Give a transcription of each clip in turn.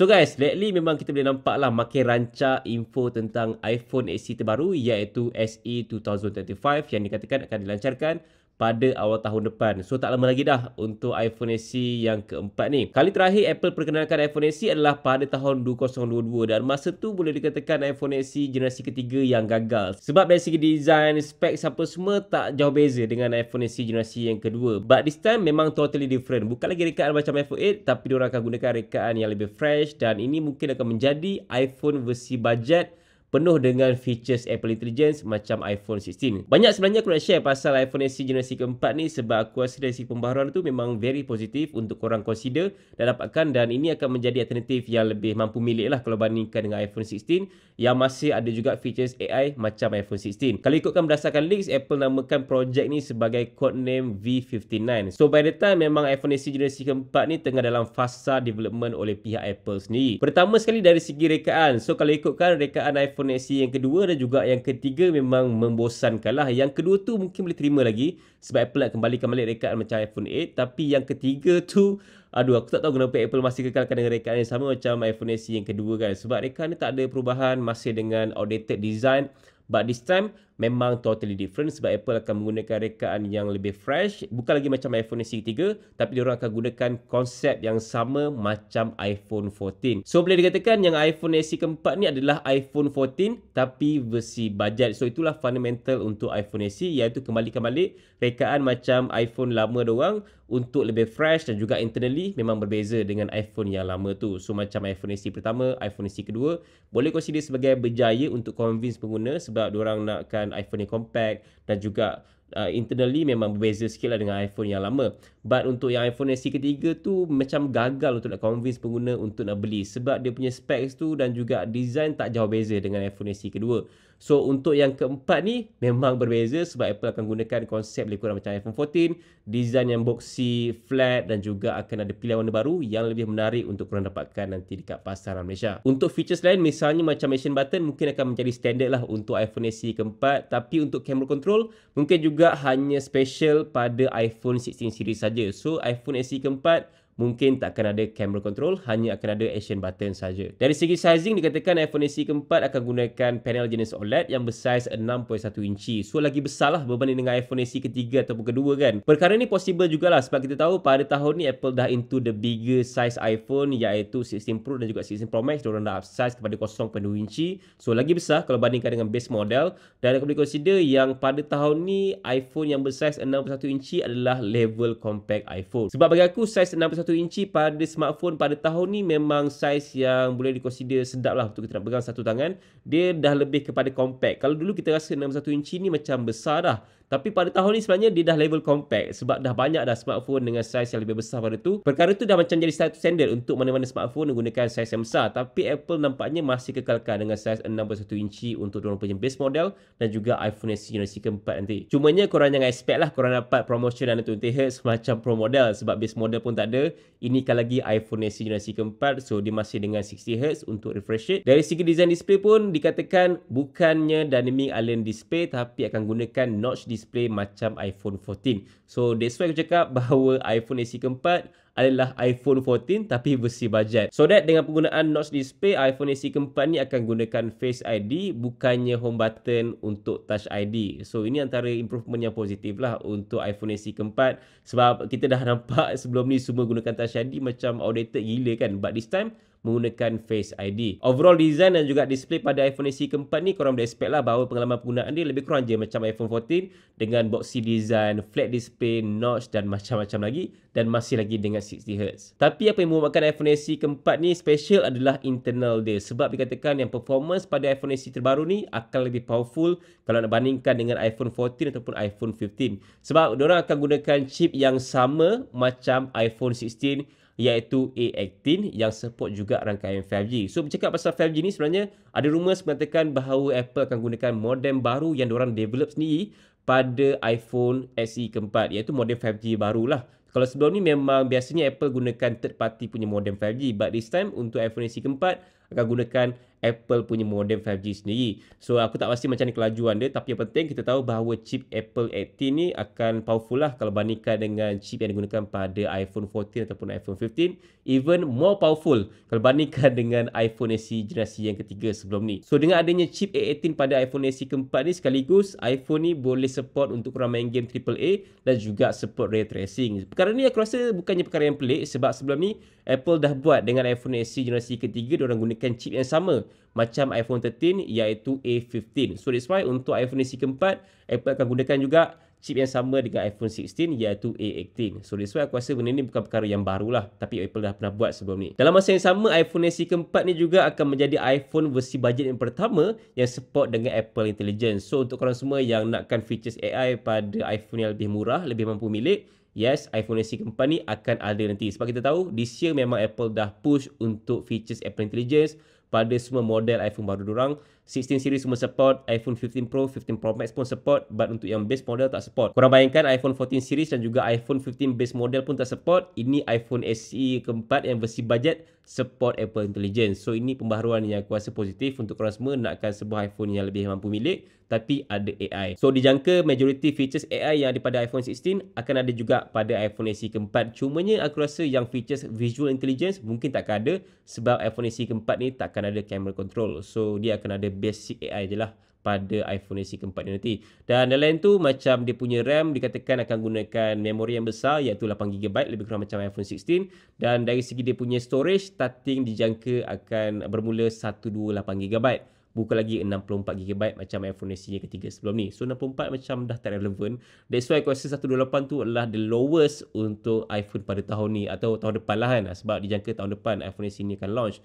So guys, lately memang kita boleh nampak lah makin rancak info tentang iPhone SE terbaru iaitu SE 2025 yang dikatakan akan dilancarkan pada awal tahun depan. So tak lama lagi dah untuk iPhone SE yang keempat ni. Kali terakhir Apple perkenalkan iPhone SE adalah pada tahun 2022 dan masa tu boleh dikatakan iPhone SE generasi ketiga yang gagal. Sebab dari segi design, spek siapa semua tak jauh beza dengan iPhone SE generasi yang kedua. But this time memang totally different. Bukan lagi rekaan macam iPhone 8 tapi diorang akan gunakan rekaan yang lebih fresh dan ini mungkin akan menjadi iPhone versi budget penuh dengan features Apple Intelligence macam iPhone 16. Banyak sebenarnya aku nak share pasal iPhone SE generasi keempat ni sebab aku rasa dari segi pembaharuan tu memang very positif untuk korang consider dan dapatkan dan ini akan menjadi alternatif yang lebih mampu milik lah kalau bandingkan dengan iPhone 16 yang masih ada juga features AI macam iPhone 16. Kalau ikutkan berdasarkan leaks, Apple namakan projek ni sebagai codename V59. So by the time memang iPhone SE generasi keempat ni tengah dalam fasa development oleh pihak Apple sendiri. Pertama sekali dari segi rekaan. So kalau ikutkan rekaan iPhone koneksi yang kedua dan juga yang ketiga memang membosankan lah. Yang kedua tu mungkin boleh terima lagi sebab Apple nak kembalikan balik rekaan macam iPhone 8. Tapi yang ketiga tu, aduh aku tak tahu kenapa Apple masih kekalkan dengan rekaan yang sama macam iPhone SE yang kedua kan. Sebab rekaan ni tak ada perubahan, masih dengan outdated design. But this time memang totally different sebab Apple akan menggunakan rekaan yang lebih fresh. Bukan lagi macam iPhone SE 3 tapi diorang akan gunakan konsep yang sama macam iPhone 14. So boleh dikatakan yang iPhone SE keempat ni adalah iPhone 14 tapi versi budget. So itulah fundamental untuk iPhone SE iaitu kembali kembali rekaan macam iPhone lama diorang untuk lebih fresh dan juga internally memang berbeza dengan iPhone yang lama tu. So macam iPhone SE pertama, iPhone SE kedua boleh consider sebagai berjaya untuk convince pengguna sebab diorang nakkan iPhone yang compact dan juga uh, internally memang berbeza sikit lah dengan iPhone yang lama. But untuk yang iPhone SE ketiga tu macam gagal untuk nak convince pengguna untuk nak beli. Sebab dia punya specs tu dan juga design tak jauh beza dengan iPhone SE kedua. So untuk yang keempat ni memang berbeza sebab Apple akan gunakan konsep lebih kurang macam iPhone 14. Design yang boxy, flat dan juga akan ada pilihan warna baru yang lebih menarik untuk korang dapatkan nanti dekat pasaran Malaysia. Untuk features lain misalnya macam machine Button mungkin akan menjadi standard lah untuk iPhone SE keempat. Tapi untuk camera control mungkin juga juga hanya special pada iPhone 16 series saja. So iPhone SE keempat mungkin tak akan ada camera control hanya akan ada action button saja. Dari segi sizing dikatakan iPhone SE keempat akan gunakan panel jenis OLED yang bersaiz 6.1 inci. So lagi besarlah berbanding dengan iPhone SE ketiga ataupun kedua kan. Perkara ni possible jugalah sebab kita tahu pada tahun ni Apple dah into the bigger size iPhone iaitu 16 Pro dan juga 16 Pro Max diorang dah upsize kepada 0.2 inci. So lagi besar kalau bandingkan dengan base model dan aku boleh consider yang pada tahun ni iPhone yang bersaiz 6.1 inci adalah level compact iPhone. Sebab bagi aku size 6.1 satu inci pada smartphone pada tahun ni memang saiz yang boleh dikonsider sedap lah untuk kita nak pegang satu tangan. Dia dah lebih kepada compact. Kalau dulu kita rasa 6.1 inci ni macam besar dah. Tapi pada tahun ni sebenarnya dia dah level compact sebab dah banyak dah smartphone dengan saiz yang lebih besar pada tu. Perkara tu dah macam jadi satu standard untuk mana-mana smartphone menggunakan saiz yang besar. Tapi Apple nampaknya masih kekalkan dengan saiz 6.1 inci untuk diorang punya base model dan juga iPhone SE generasi keempat nanti. Cumanya korang jangan expect lah korang dapat promotion dan tu nanti macam pro model sebab base model pun tak ada. Ini kali lagi iPhone SE generasi keempat so dia masih dengan 60Hz untuk refresh rate. Dari segi design display pun dikatakan bukannya dynamic island display tapi akan gunakan notch di display macam iPhone 14. So that's why aku cakap bahawa iPhone SE keempat adalah iPhone 14 tapi versi bajet. So that dengan penggunaan notch display, iPhone SE keempat ni akan gunakan Face ID bukannya home button untuk Touch ID. So ini antara improvement yang positif lah untuk iPhone SE keempat sebab kita dah nampak sebelum ni semua gunakan Touch ID macam outdated gila kan. But this time, menggunakan Face ID. Overall design dan juga display pada iPhone SE keempat ni korang boleh expect lah bahawa pengalaman penggunaan dia lebih kurang je macam iPhone 14 dengan boxy design, flat display, notch dan macam-macam lagi dan masih lagi dengan 60Hz. Tapi apa yang membuatkan iPhone SE keempat ni special adalah internal dia sebab dikatakan yang performance pada iPhone SE terbaru ni akan lebih powerful kalau nak bandingkan dengan iPhone 14 ataupun iPhone 15. Sebab diorang akan gunakan chip yang sama macam iPhone 16 iaitu A18 yang support juga rangkaian 5G. So bercakap pasal 5G ni sebenarnya ada rumours mengatakan bahawa Apple akan gunakan modem baru yang diorang develop sendiri pada iPhone SE keempat iaitu modem 5G barulah. Kalau sebelum ni memang biasanya Apple gunakan third party punya modem 5G but this time untuk iPhone SE keempat akan gunakan Apple punya modem 5G sendiri. So aku tak pasti macam ni kelajuan dia tapi yang penting kita tahu bahawa chip Apple a 18 ni akan powerful lah kalau bandingkan dengan chip yang digunakan pada iPhone 14 ataupun iPhone 15 even more powerful kalau bandingkan dengan iPhone SE generasi yang ketiga sebelum ni. So dengan adanya chip A18 pada iPhone SE keempat ni sekaligus iPhone ni boleh support untuk korang main game AAA dan juga support ray tracing. Perkara ni aku rasa bukannya perkara yang pelik sebab sebelum ni Apple dah buat dengan iPhone SE generasi ketiga orang gunakan chip yang sama macam iPhone 13 iaitu A15. So that's why untuk iPhone SE keempat, Apple akan gunakan juga chip yang sama dengan iPhone 16 iaitu A18. So that's why aku rasa benda ni bukan perkara yang baru lah tapi Apple dah pernah buat sebelum ni. Dalam masa yang sama iPhone SE keempat ni juga akan menjadi iPhone versi budget yang pertama yang support dengan Apple Intelligence. So untuk korang semua yang nakkan features AI pada iPhone yang lebih murah, lebih mampu milik, Yes, iPhone SE keempat ni akan ada nanti. Sebab kita tahu, this year memang Apple dah push untuk features Apple Intelligence pada semua model iPhone baru orang. 16 series semua support iPhone 15 Pro 15 Pro Max pun support but untuk yang base model tak support korang bayangkan iPhone 14 series dan juga iPhone 15 base model pun tak support ini iPhone SE keempat yang versi budget support Apple Intelligence so ini pembaharuan yang aku rasa positif untuk korang semua nakkan sebuah iPhone yang lebih mampu milik tapi ada AI so dijangka majority features AI yang ada pada iPhone 16 akan ada juga pada iPhone SE keempat cumanya aku rasa yang features visual intelligence mungkin takkan ada sebab iPhone SE keempat ni takkan ada camera control so dia akan ada basic AI je lah pada iPhone SE keempat ni nanti. Dan yang lain tu macam dia punya RAM dikatakan akan gunakan memori yang besar iaitu 8GB lebih kurang macam iPhone 16. Dan dari segi dia punya storage starting dijangka akan bermula 128GB. buka lagi 64GB macam iPhone SE yang ketiga sebelum ni. So 64 macam dah tak relevan. That's why aku 128 tu adalah the lowest untuk iPhone pada tahun ni atau tahun depan lah kan. Sebab dijangka tahun depan iPhone SE ni akan launch.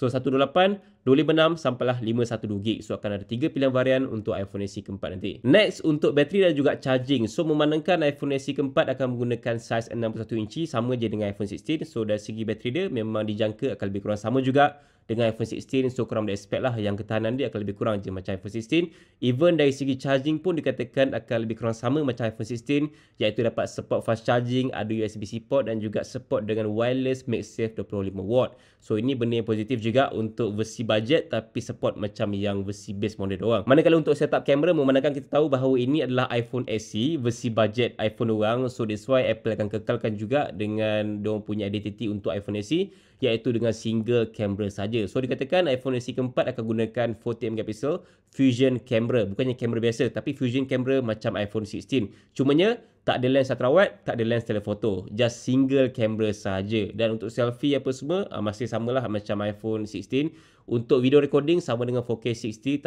So 128, 256 sampailah 512GB. So akan ada tiga pilihan varian untuk iPhone SE keempat nanti. Next untuk bateri dan juga charging. So memandangkan iPhone SE keempat akan menggunakan saiz 61 inci sama je dengan iPhone 16. So dari segi bateri dia memang dijangka akan lebih kurang sama juga dengan iPhone 16 so korang boleh expect lah yang ketahanan dia akan lebih kurang je macam iPhone 16 even dari segi charging pun dikatakan akan lebih kurang sama macam iPhone 16 iaitu dapat support fast charging ada USB-C port dan juga support dengan wireless MagSafe 25W so ini benda yang positif juga untuk versi budget tapi support macam yang versi base model doang manakala untuk setup kamera memandangkan kita tahu bahawa ini adalah iPhone SE versi budget iPhone orang so that's why Apple akan kekalkan juga dengan dia punya identity untuk iPhone SE iaitu dengan single camera saja. So dikatakan iPhone SE keempat akan gunakan 40 megapixel fusion camera. Bukannya kamera biasa tapi fusion camera macam iPhone 16. Cumanya tak ada lens ultrawide, tak ada lens telefoto. Just single camera saja. Dan untuk selfie apa semua ah, masih samalah macam iPhone 16 untuk video recording sama dengan 4K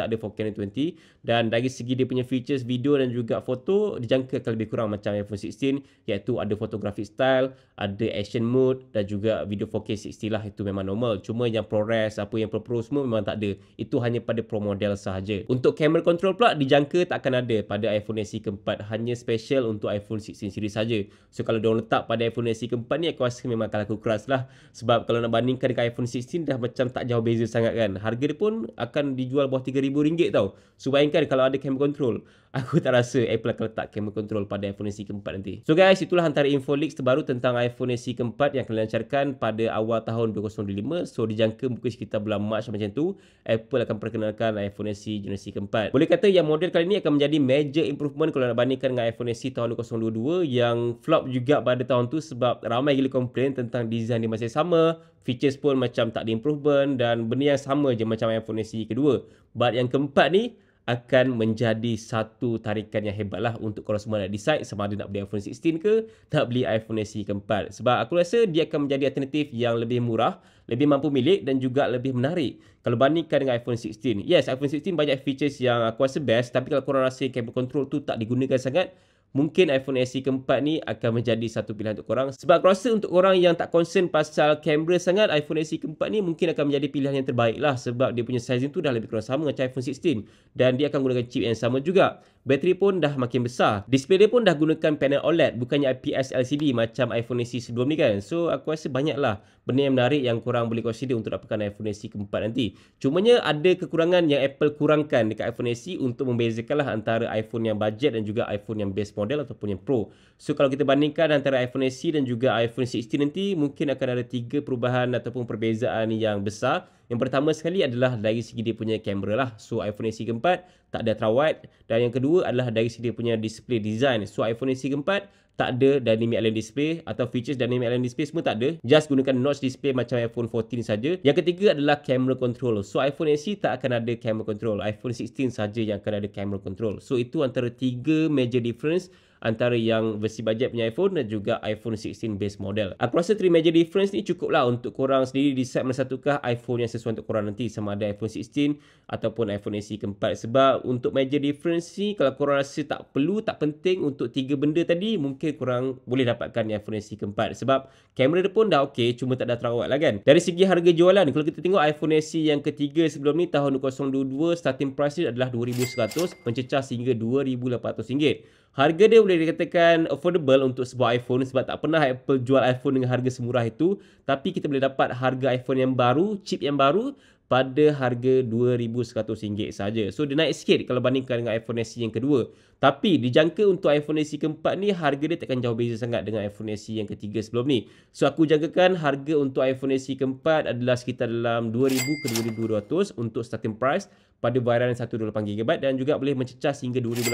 60 tak ada 4K 20 dan dari segi dia punya features video dan juga foto dijangka akan lebih kurang macam iPhone 16 iaitu ada photographic style ada action mode dan juga video 4K 60 lah itu memang normal cuma yang ProRes apa yang Pro-Pro semua memang tak ada itu hanya pada Pro model sahaja untuk camera control pula dijangka tak akan ada pada iPhone SE keempat hanya special untuk iPhone 16 series saja. so kalau diorang letak pada iPhone SE keempat ni aku rasa memang akan laku keras lah sebab kalau nak bandingkan dengan iPhone 16 dah macam tak jauh beza sangat banyak kan harga dia pun akan dijual bawah RM3,000 tau so bayangkan kalau ada camera control aku tak rasa Apple akan letak camera control pada iPhone SE keempat nanti so guys itulah antara info leaks terbaru tentang iPhone SE keempat yang akan dilancarkan pada awal tahun 2025 so dijangka mungkin sekitar bulan Mac macam tu Apple akan perkenalkan iPhone SE generasi keempat boleh kata yang model kali ni akan menjadi major improvement kalau nak bandingkan dengan iPhone SE tahun 2022 yang flop juga pada tahun tu sebab ramai gila komplain tentang design dia masih sama features pun macam tak ada improvement dan benda yang yang sama je macam iPhone SE kedua. But yang keempat ni akan menjadi satu tarikan yang hebat lah untuk kalau semua nak decide sama ada nak beli iPhone 16 ke tak beli iPhone SE keempat. Sebab aku rasa dia akan menjadi alternatif yang lebih murah, lebih mampu milik dan juga lebih menarik. Kalau bandingkan dengan iPhone 16. Yes, iPhone 16 banyak features yang aku rasa best tapi kalau korang rasa cable control tu tak digunakan sangat, mungkin iPhone SE keempat ni akan menjadi satu pilihan untuk korang. Sebab aku rasa untuk orang yang tak concern pasal kamera sangat, iPhone SE keempat ni mungkin akan menjadi pilihan yang terbaik lah. Sebab dia punya sizing tu dah lebih kurang sama dengan iPhone 16. Dan dia akan gunakan chip yang sama juga bateri pun dah makin besar. Display dia pun dah gunakan panel OLED bukannya IPS LCD macam iPhone SE sebelum ni kan. So aku rasa banyaklah benda yang menarik yang kurang boleh consider untuk dapatkan iPhone SE keempat nanti. Cumanya ada kekurangan yang Apple kurangkan dekat iPhone SE untuk membezakanlah antara iPhone yang budget dan juga iPhone yang base model ataupun yang Pro. So kalau kita bandingkan antara iPhone SE dan juga iPhone 16 nanti mungkin akan ada tiga perubahan ataupun perbezaan yang besar yang pertama sekali adalah dari segi dia punya kamera lah. So iPhone SE keempat tak ada terawat. Dan yang kedua adalah dari segi dia punya display design. So iPhone SE keempat tak ada dynamic island display atau features dynamic island display semua tak ada just gunakan notch display macam iPhone 14 saja yang ketiga adalah camera control so iPhone SE tak akan ada camera control iPhone 16 saja yang akan ada camera control so itu antara tiga major difference antara yang versi budget punya iPhone dan juga iPhone 16 base model. Aku rasa 3 major difference ni cukup lah untuk korang sendiri decide mana satukah iPhone yang sesuai untuk korang nanti sama ada iPhone 16 ataupun iPhone SE keempat. Sebab untuk major difference ni kalau korang rasa tak perlu, tak penting untuk tiga benda tadi mungkin ketika kurang boleh dapatkan iPhone SE keempat sebab kamera dia pun dah okey cuma tak ada terawat lah kan dari segi harga jualan kalau kita tengok iPhone SE yang ketiga sebelum ni tahun 2022 starting price dia adalah 2100 mencecah sehingga 2800 ringgit Harga dia boleh dikatakan affordable untuk sebuah iPhone sebab tak pernah Apple jual iPhone dengan harga semurah itu. Tapi kita boleh dapat harga iPhone yang baru, chip yang baru pada harga RM2,100 saja. So dia naik sikit kalau bandingkan dengan iPhone SE yang kedua. Tapi dijangka untuk iPhone SE keempat ni harga dia takkan jauh beza sangat dengan iPhone SE yang ketiga sebelum ni. So aku jangkakan harga untuk iPhone SE keempat adalah sekitar dalam RM2,000 ke RM2,200 untuk starting price pada varian 128GB dan juga boleh mencecah sehingga 2008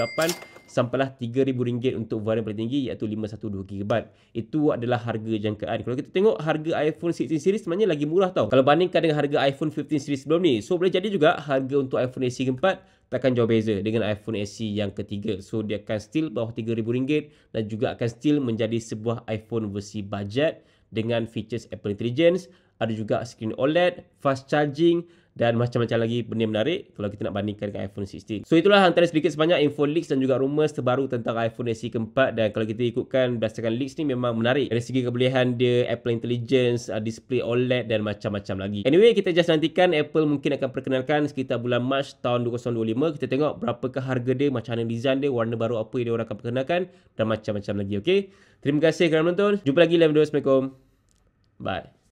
sampailah RM3,000 untuk varian paling tinggi iaitu 512GB. Itu adalah harga jangkaan. Kalau kita tengok harga iPhone 16 series sebenarnya lagi murah tau. Kalau bandingkan dengan harga iPhone 15 series sebelum ni. So boleh jadi juga harga untuk iPhone SE keempat takkan jauh beza dengan iPhone SE yang ketiga. So dia akan still bawah RM3,000 dan juga akan still menjadi sebuah iPhone versi budget dengan features Apple Intelligence, ada juga screen OLED, fast charging dan macam-macam lagi benda menarik kalau kita nak bandingkan dengan iPhone 16. So itulah antara sedikit sebanyak info leaks dan juga rumours terbaru tentang iPhone SE keempat dan kalau kita ikutkan berdasarkan leaks ni memang menarik. Dari segi kebolehan dia, Apple Intelligence, uh, display OLED dan macam-macam lagi. Anyway, kita just nantikan Apple mungkin akan perkenalkan sekitar bulan Mac tahun 2025. Kita tengok berapa ke harga dia, macam mana design dia, warna baru apa yang dia orang akan perkenalkan dan macam-macam lagi. Okey. Terima kasih kerana menonton. Jumpa lagi dalam video. Assalamualaikum. Bye.